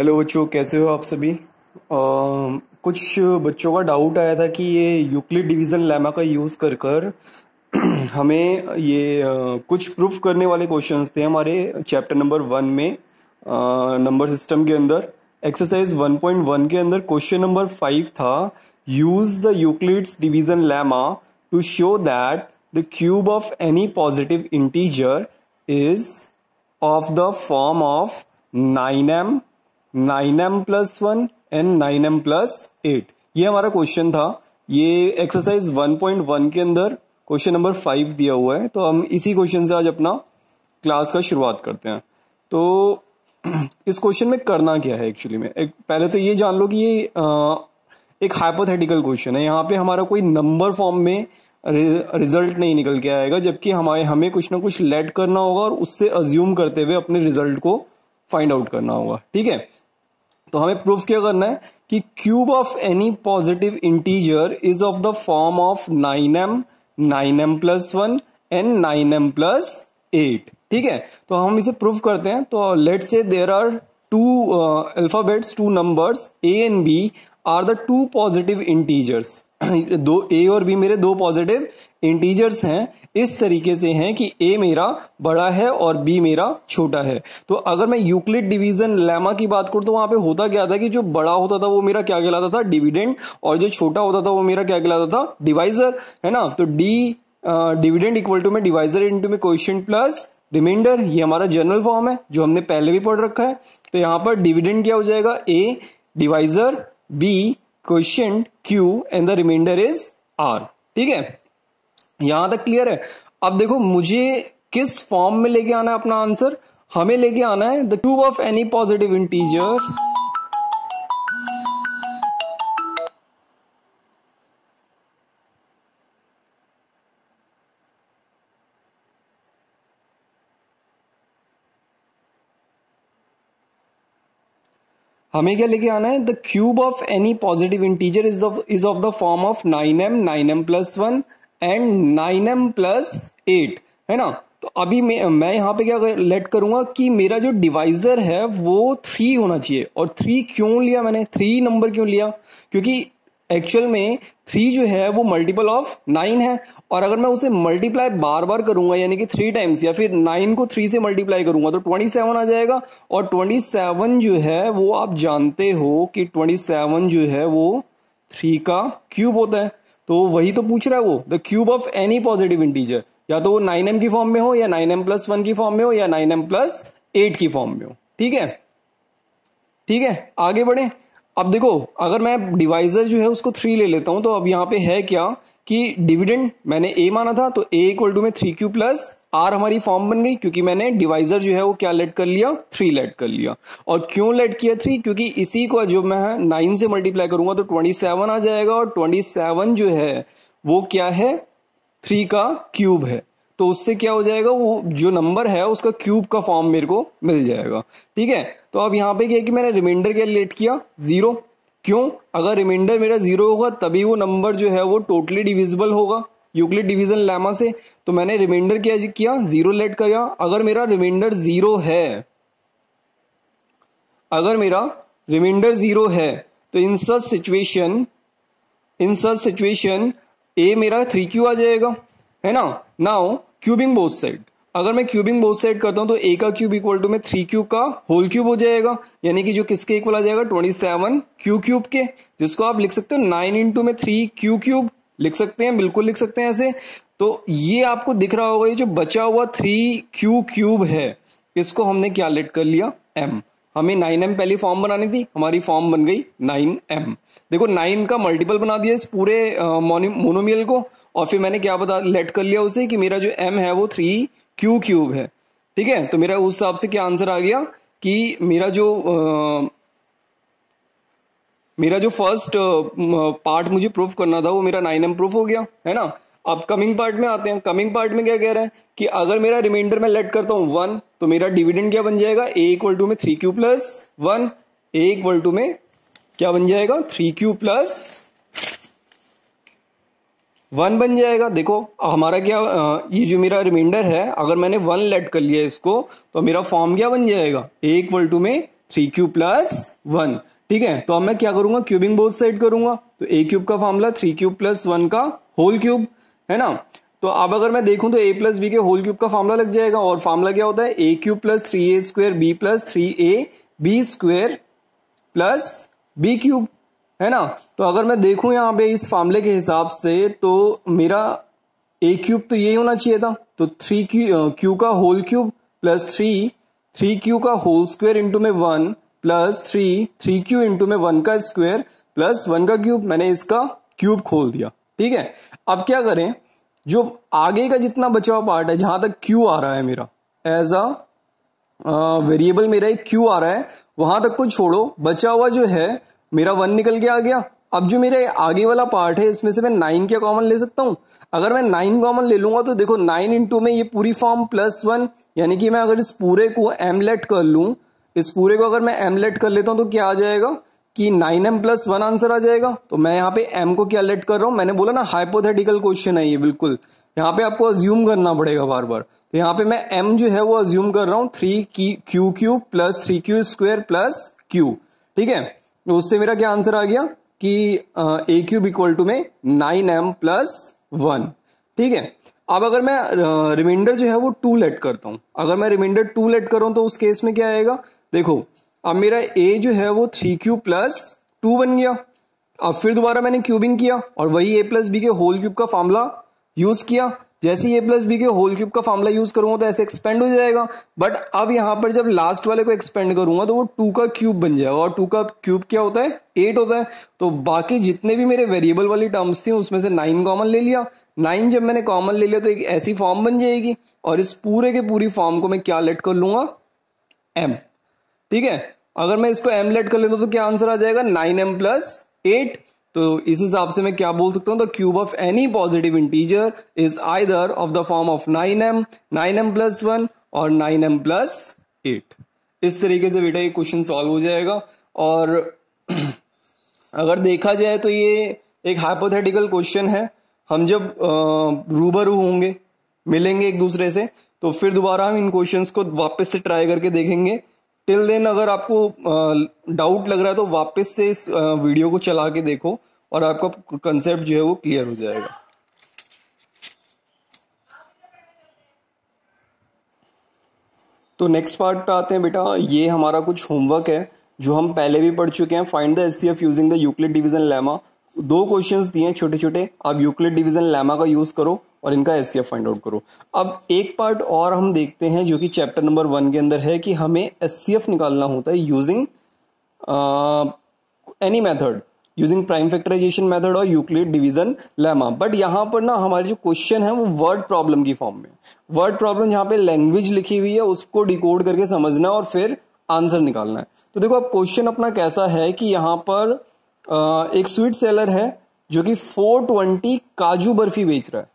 hello बच्चों कैसे हो आप सभी आ, कुछ बच्चों का डाउट आया था कि ये यूक्लिड डिवीज़न लेमा का यूज़ कर कर हमें ये कुछ प्रूफ करने वाले क्वेश्चंस थे हमारे चैप्टर नंबर वन में नंबर सिस्टम के अंदर एक्सरसाइज 1.1 के अंदर क्वेश्चन नंबर फाइव था use the Euclid's division lemma to show that the cube of any positive integer is of the form of nine M nine M plus one and nine M plus eight ये हमारा question था ये exercise 1.1 के अंदर question number five दिया हुआ है तो हम इसी क्वेश्चन से आज अपना क्लास का शुरुआत करते हैं तो इस क्वेश्चन में करना क्या है एक्चुअली में एक पहले तो ये जान लो कि ये आ, एक हाइपोथेटिकल क्वेश्चन है यहाँ पे हमारा कोई नंबर फॉर्म में रिजल्ट नहीं निकल के आएगा जबकि हमारे हमें कुछ ना कुछ लेट करना होगा और उससे अज्यूम करते हुए अपने रिजल्ट को फाइंड आउट करना होगा ठीक है तो हमें प्रूफ क्या करना है कि cube of any positive integer is of the form of nine M nine M plus one and nine M plus eight ठीक है तो हम इसे प्रूफ करते हैं तो let's say there are two uh, alphabets two numbers a and b are the two positive integers दो ए और बी मेरे दो पॉजिटिव इंटीजर्स हैं इस तरीके से हैं कि ए मेरा बड़ा है और बी मेरा छोटा है तो अगर मैं यूक्लिड डिवीजन लेमा की बात करूं तो वहां पे होता क्या था कि जो बड़ा होता था वो मेरा क्या कहलाता था डिविडेंड और जो छोटा होता था वो मेरा क्या कहलाता था डिवाइजर है ना तो डी डिविडेंड इक्वल टू में डिवाइजर इंटू में क्वेश्चन प्लस रिमाइंडर ये हमारा जनरल फॉर्म है जो हमने पहले भी पढ़ रखा है तो यहाँ पर डिविडेंड क्या हो जाएगा A divisor B quotient Q and the remainder is R ठीक है यहां तक क्लियर है अब देखो मुझे किस फॉर्म में लेके आना है अपना आंसर हमें लेके आना है the cube of any positive integer हमें क्या लेके आना है the cube of any positive integer is is of the form of nine M nine M plus one and nine M plus eight है ना तो अभी मैं मैं यहाँ पे क्या लेट करूंगा कि मेरा जो डिवाइजर है वो थ्री होना चाहिए और थ्री क्यों लिया मैंने थ्री नंबर क्यों लिया क्योंकि एक्चुअल में थ्री जो है वो मल्टीपल ऑफ नाइन है और अगर मैं उसे मल्टीप्लाई बार बार करूंगा यानी कि थ्री टाइम्स या फिर नाइन को थ्री से मल्टीप्लाई करूंगा तो ट्वेंटी सेवन आ जाएगा और ट्वेंटी सेवन जो है वो आप जानते हो कि ट्वेंटी सेवन जो है वो थ्री का क्यूब होता है तो वही तो पूछ रहा है वो the cube of any positive integer या तो वो नाइन एम की फॉर्म में हो या नाइन एम प्लस वन की फॉर्म में हो या नाइन एम प्लस एट की फॉर्म में हो ठीक है ठीक है आगे बढ़े अब देखो अगर मैं डिवाइजर जो है उसको थ्री ले लेता हूं तो अब यहां पे है क्या कि डिविडेंड मैंने ए माना था तो ए इक्वल टू में थ्री क्यू प्लस आर हमारी फॉर्म बन गई क्योंकि मैंने डिवाइजर जो है वो क्या लेट कर लिया थ्री लेट कर लिया और क्यों लेट किया थ्री क्योंकि इसी को जो मैं नाइन से मल्टीप्लाई करूंगा तो ट्वेंटी सेवन आ जाएगा और ट्वेंटी सेवन जो है वो क्या है थ्री का क्यूब है तो उससे क्या हो जाएगा वो जो नंबर है उसका क्यूब का फॉर्म मेरे को मिल जाएगा ठीक है तो अब यहाँ पे क्या कि मैंने रिमाइंडर लेट किया जीरो क्यों अगर रिमाइंडर मेरा जीरो होगा तभी वो नंबर जो है वो टोटली डिविजिबल होगा यूक्लिड डिवीजन लैमा से तो मैंने रिमाइंडर क्या किया जीरो लेट किया अगर मेरा रिमाइंडर जीरो है अगर मेरा रिमाइंडर जीरो है तो इन such situation in such situation ए मेरा थ्री क्यू आ जाएगा है ना नाउ क्यूबिंग बोथ साइड अगर मैं क्यूबिंग बोथ साइड करता हूं तो ए का क्यूब इक्वल टू में थ्री क्यूब का होल क्यूब हो जाएगा यानी कि जो किसके इक्वल आ जाएगा ट्वेंटी सेवन क्यू क्यूब के जिसको आप लिख सकते हो नाइन इंटू में थ्री क्यू क्यूब लिख सकते हैं बिल्कुल लिख सकते हैं ऐसे तो ये आपको दिख रहा होगा ये जो बचा हुआ थ्री क्यू क्यूब है इसको हमने क्या लेट कर लिया एम हमें नाइन एम पहली फॉर्म बनानी थी हमारी फॉर्म बन गई नाइन एम देखो नाइन का मल्टीपल बना दिया इस पूरे मोनोमियल को और फिर मैंने क्या बता लेट कर लिया उसे कि मेरा जो एम है वो थ्री क्यू क्यूब है ठीक है तो मेरा उस हिसाब से क्या आंसर आ गया कि मेरा जो आ, मेरा जो फर्स्ट पार्ट मुझे प्रूफ करना था वो मेरा नाइन एम प्रूफ हो गया है ना अब कमिंग पार्ट में आते हैं कमिंग पार्ट में क्या कह रहे हैं कि अगर मेरा रिमाइंडर में लेट करता हूं वन तो मेरा डिविडेंड क्या बन जाएगा ए इक्वल टू में three Q plus one A equal to में क्या बन जाएगा थ्री क्यू प्लस वन बन जाएगा देखो हमारा क्या ये जो मेरा रिमाइंडर है अगर मैंने वन लेट कर लिया इसको तो मेरा फॉर्म क्या बन जाएगा ए इक्वल टू में थ्री क्यू प्लस वन ठीक है तो अब मैं क्या करूंगा क्यूबिंग बोथ साइड करूंगा तो ए क्यूब का formula three cube plus one का होल क्यूब है ना तो अब अगर मैं देखूं तो ए प्लस बी के होल क्यूब का फार्मूला लग जाएगा और फार्मूला क्या होता है A cube plus three A square B plus three A B square plus B cube है ना तो अगर मैं देखूं यहाँ पे इस फार्मूले के हिसाब से तो मेरा ए क्यूब तो यही होना चाहिए था तो थ्री क्यू का whole cube plus three three Q का होल स्क्वेयर इंटू में one plus three three Q into में वन का स्क्वेयर प्लस वन का क्यूब मैंने इसका क्यूब खोल दिया ठीक है अब क्या करें जो आगे का जितना बचा हुआ पार्ट है जहां तक क्यू आ रहा है मेरा एज अ वेरिएबल मेरा एक क्यू आ रहा है वहां तक को छोड़ो बचा हुआ जो है मेरा वन निकल के आ गया अब जो मेरा आगे वाला पार्ट है इसमें से मैं नाइन क्या कॉमन ले सकता हूं अगर मैं नाइन कॉमन ले लूंगा तो देखो नाइन इंटू में ये पूरी फॉर्म प्लस वन यानी कि मैं अगर इस पूरे को एमलेट कर लू इस पूरे को अगर मैं एमलेट कर लेता हूं तो क्या आ जाएगा कि nine M plus one answer आ जाएगा तो मैं यहाँ पे एम को क्या लेट कर रहा हूँ मैंने बोला ना हाइपोथेटिकल क्वेश्चन है ये बिल्कुल यहाँ पे आपको अज्यूम करना पड़ेगा बार बार तो यहाँ पे मैं एम जो है वो अज्यूम कर रहा हूँ थ्री की Q Q plus three Q square plus Q ठीक है तो उससे मेरा क्या आंसर आ गया कि ए क्यूब इक्वल टू में नाइन एम प्लस वन ठीक है अब अगर मैं रिमाइंडर जो है वो टू लेट करता हूँ अगर मैं रिमाइंडर टू लेट करूँ तो उस केस में क्या आएगा देखो अब मेरा ए जो है वो थ्री क्यू प्लस टू बन गया अब फिर दोबारा मैंने क्यूबिंग किया और वही ए प्लस बी के होल क्यूब का फॉर्मूला यूज किया जैसे ही ए प्लस बी के होल क्यूब का फॉर्मूला यूज करूंगा तो ऐसे एक्सपेंड हो जाएगा बट अब यहां पर जब लास्ट वाले को एक्सपेंड करूंगा तो वो टू का क्यूब बन जाएगा और टू का क्यूब क्या होता है एट होता है तो बाकी जितने भी मेरे वेरिएबल वाली टर्म्स थी उसमें से नाइन कॉमन ले लिया नाइन जब मैंने कॉमन ले लिया तो एक ऐसी फॉर्म बन जाएगी और इस पूरे के पूरी फॉर्म को मैं क्या लेट कर लूंगा एम ठीक है अगर मैं इसको एमलेट कर लेता तो क्या आंसर आ जाएगा नाइन एम प्लस एट तो इस हिसाब से मैं क्या बोल सकता हूं the cube of any positive integer is either of the form of nine M nine M plus one और नाइन एम प्लस एट इस तरीके से बेटा ये क्वेश्चन सॉल्व हो जाएगा और अगर देखा जाए तो ये एक हाइपोथेटिकल क्वेश्चन है हम जब रूबरू होंगे मिलेंगे एक दूसरे से तो फिर दोबारा हम इन क्वेश्चंस को वापस से ट्राई करके देखेंगे टिल देन अगर आपको डाउट लग रहा है तो वापस से इस वीडियो को चला के देखो और आपका कंसेप्ट जो है वो क्लियर हो जाएगा तो नेक्स्ट पार्ट पे आते हैं बेटा ये हमारा कुछ होमवर्क है जो हम पहले भी पढ़ चुके हैं find the S using the Euclid division lemma दो क्वेश्चंस दिए हैं छोटे छोटे आप यूक्लिड डिवीजन लेमा का यूज करो और इनका एस फाइंड आउट करो अब एक पार्ट और हम देखते हैं जो कि चैप्टर नंबर वन के अंदर है कि हमें एस निकालना होता है using any method using prime factorization method और यूक्लिड डिवीजन लेमा बट यहाँ पर ना हमारे जो क्वेश्चन है वो वर्ड प्रॉब्लम की फॉर्म में वर्ड प्रॉब्लम जहाँ पे लैंग्वेज लिखी हुई है उसको डिकोड करके समझना और फिर आंसर निकालना है तो देखो अब क्वेश्चन अपना कैसा है कि यहाँ पर आ, एक स्वीट सेलर है जो कि 420 काजू बर्फी बेच रहा है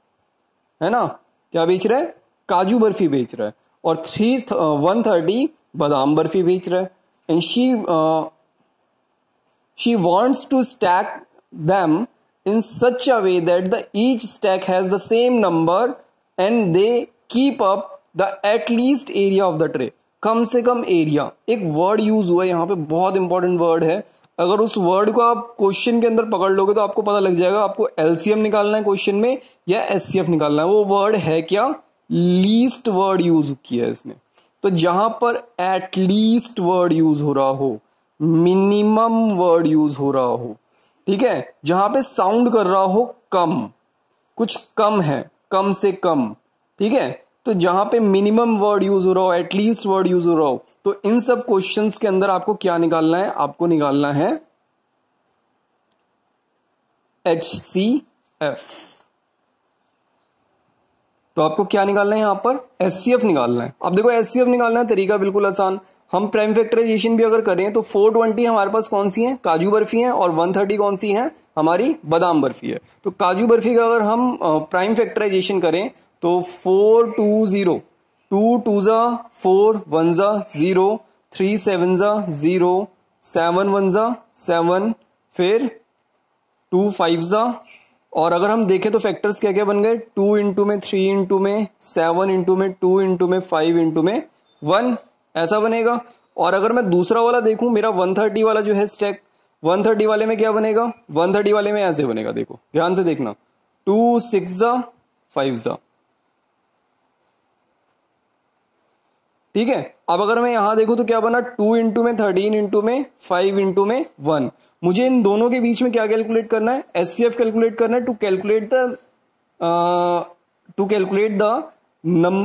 है ना क्या बेच रहा है काजू बर्फी बेच रहा है और थ्री वन थर्टी बादाम बर्फी बेच रहा है and she she wants to stack them in such a way that the each stack has the same number and they keep up the at least area of the tray कम से कम area एक word use हुआ यहाँ पे बहुत important word है अगर उस वर्ड को आप क्वेश्चन के अंदर पकड़ लोगे तो आपको पता लग जाएगा आपको एलसीएम निकालना है क्वेश्चन में या एस निकालना है वो वर्ड है क्या लीस्ट वर्ड यूज किया है इसने तो जहां पर एटलीस्ट वर्ड यूज हो रहा हो मिनिमम वर्ड यूज हो रहा हो ठीक है जहां पे साउंड कर रहा हो कम कुछ कम है कम से कम ठीक है तो जहां पे मिनिमम वर्ड यूज हो रहा हो एटलीस्ट वर्ड यूज हो रहा हो तो इन सब क्वेश्चन के अंदर आपको क्या निकालना है आपको निकालना है एच सी एफ तो आपको क्या निकालना है यहां पर एस सी एफ निकालना है अब देखो एस सी एफ निकालना है तरीका बिल्कुल आसान हम प्राइम फैक्टराइजेशन भी अगर करें तो 420 हमारे पास कौन सी है काजू बर्फी है और 130 कौन सी है हमारी बादाम बर्फी है तो काजू बर्फी का अगर हम प्राइम फैक्टराइजेशन करें तो four two zero two two ज़ा फोर वन ज़ा ज़ीरो थ्री सेवन ज़ा ज़ीरो सेवन वन ज़ा सेवन फिर टू फाइव ज़ा और अगर हम देखें तो फैक्टर्स क्या क्या बन गए टू इंटू में थ्री इंटू में सेवन इंटू में टू इंटू में फाइव इंटू में वन ऐसा बनेगा और अगर मैं दूसरा वाला देखूं मेरा वन थर्टी वाला जो है स्टैक वन थर्टी वाले में क्या बनेगा वन थर्टी वाले में ऐसे बनेगा देखो ध्यान से देखना टू सिक्स जा फाइव जा ठीक है अब अगर मैं यहां देखू तो क्या बना टू इंटू में थर्टीन इंटू में फाइव इंटू में वन मुझे इन दोनों के बीच में क्या कैलकुलेट करना है एस सी एफ कैलकुलेट करना है to calculate the to calculate the num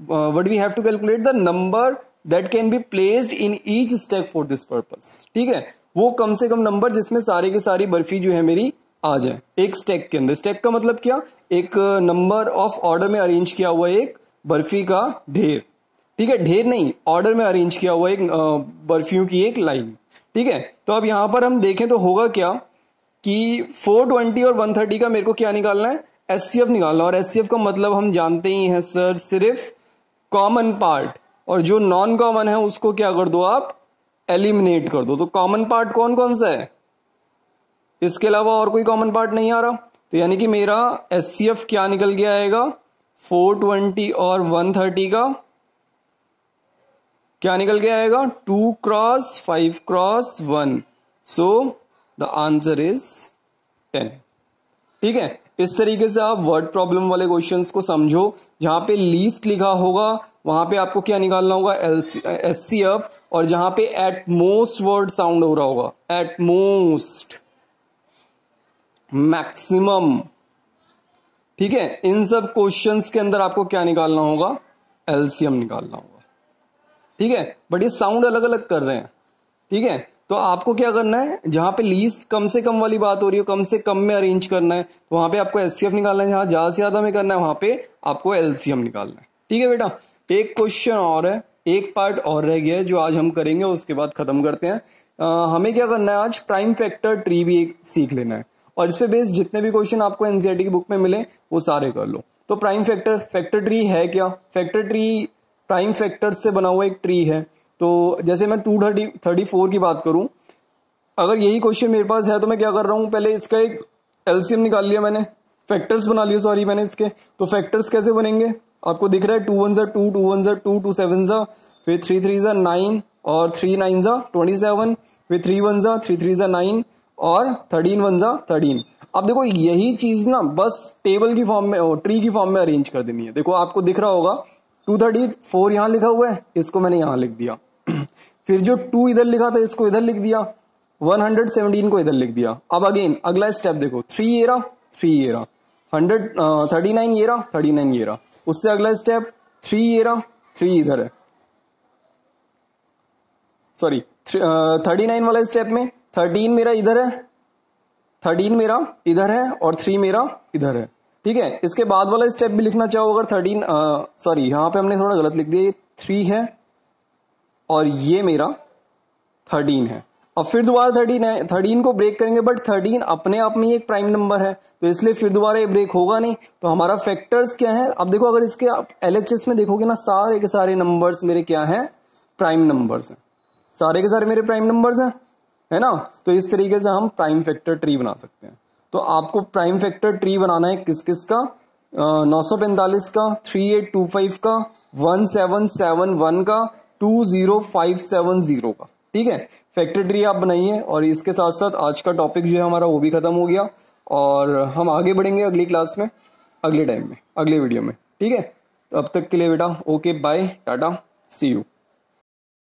what uh, what we have to calculate the number that can be placed in each stack for this purpose ठीक है वो कम से कम number जिसमें सारे के सारी बर्फी जो है मेरी आ जाए एक स्टैक के अंदर स्टैक का मतलब क्या एक नंबर ऑफ ऑर्डर में अरेंज किया हुआ एक बर्फी का ढेर ठीक है ढेर नहीं ऑर्डर में अरेंज किया हुआ एक uh, बर्फियों की एक लाइन ठीक है तो अब यहां पर हम देखें तो होगा क्या कि 420 और 130 का मेरे को क्या निकालना है एस निकालना और एस का मतलब हम जानते ही हैं सर सिर्फ कॉमन पार्ट और जो नॉन कॉमन है उसको क्या कर दो आप एलिमिनेट कर दो तो कॉमन पार्ट कौन कौन सा है इसके अलावा और कोई कॉमन पार्ट नहीं आ रहा तो यानी कि मेरा एस क्या निकल गया आएगा 420 और 130 का क्या निकल गया आएगा two cross five cross one so the answer is ten ठीक है इस तरीके से आप वर्ड प्रॉब्लम वाले क्वेश्चन को समझो जहाँ पे लीस्ट लिखा होगा वहां पे आपको क्या निकालना होगा एस सी एफ और जहां पे एट मोस्ट वर्ड साउंड हो रहा होगा एट मोस्ट मैक्सिमम ठीक है इन सब क्वेश्चंस के अंदर आपको क्या निकालना होगा एलसीएम निकालना होगा ठीक है बट ये साउंड अलग अलग कर रहे हैं ठीक है तो आपको क्या करना है जहाँ पे लीज कम से कम वाली बात हो रही हो कम से कम में अरेंज करना है तो वहां पे आपको एस निकालना है जहां ज़्यादा से ज़्यादा में करना है वहां पे आपको एलसीएम निकालना है ठीक है बेटा एक क्वेश्चन और है एक पार्ट और रह गया है जो आज हम करेंगे उसके बाद ख़त्म करते हैं आ, हमें क्या करना है आज प्राइम फैक्टर ट्री भी एक सीख लेना है और इस पर बेस्ड जितने भी क्वेश्चन आपको एनसीआरटी e की बुक में मिले वो सारे कर लो तो प्राइम फैक्टर फैक्टर ट्री है क्या फैक्टर ट्री प्राइम फैक्टर से बना हुआ एक ट्री है तो जैसे मैं टू थर्टी थर्टी फोर की बात करूं अगर यही क्वेश्चन मेरे पास है तो मैं क्या कर रहा हूं पहले इसका एक एल्सियम निकाल लिया मैंने फैक्टर्स बना लिए सॉरी मैंने इसके तो फैक्टर्स कैसे बनेंगे आपको दिख रहा है टू वन जो टू टू वन जो टू टू सेवन ज़ा फिर थ्री थ्री ज़ा नाइन और थ्री नाइन ज़ा ट्वेंटी सेवन फिर थ्री वन ज़ा थ्री थ्री ज़ा नाइन और थर्टीन वन ज़ा थर्टीन अब देखो यही चीज़ ना बस टेबल की फॉर्म में ट्री की फॉर्म में अरेंज कर देनी है देखो आपको दिख रहा होगा टू थर्टी फोर यहाँ लिखा हुआ है इसको मैंने यहाँ लिख दिया फिर जो टू इधर लिखा था इसको इधर लिख दिया 117 को इधर लिख दिया अब अगेन अगला स्टेप देखो थ्री ये रहा थ्री ये रहा हंड्रेड थर्टी नाइन ये रहा थर्टी नाइन ये रहा उससे अगला स्टेप थ्री ये रहा थ्री इधर है सॉरी थर्टी नाइन वाला स्टेप में थर्टीन मेरा इधर है थर्टीन मेरा इधर है और थ्री मेरा इधर है ठीक है इसके बाद वाला स्टेप भी लिखना चाहो अगर थर्टीन सॉरी यहां पे हमने थोड़ा गलत लिख दिया ये थ्री है और ये मेरा थर्टीन है अब फिर दोबारा थर्टीन है थर्टीन को ब्रेक करेंगे बट थर्टीन अपने आप में एक प्राइम नंबर है तो इसलिए फिर दोबारा ये ब्रेक होगा नहीं तो हमारा फैक्टर्स क्या है अब देखो अगर इसके आप एल में देखोगे ना सारे के सारे नंबर्स मेरे क्या हैं प्राइम नंबर्स हैं सारे के सारे मेरे प्राइम नंबर्स हैं है ना तो इस तरीके से हम प्राइम फैक्टर ट्री बना सकते हैं तो आपको प्राइम फैक्टर ट्री बनाना है किस किस का नौ का थ्री का वन वन का two zero five seven zero का ठीक है फैक्टर ट्री आप बनाइए और इसके साथ साथ आज का टॉपिक जो है हमारा वो भी खत्म हो गया और हम आगे बढ़ेंगे अगली क्लास में अगले टाइम में अगले वीडियो में ठीक है तो अब तक के लिए बेटा ओके बाय टाटा सी यू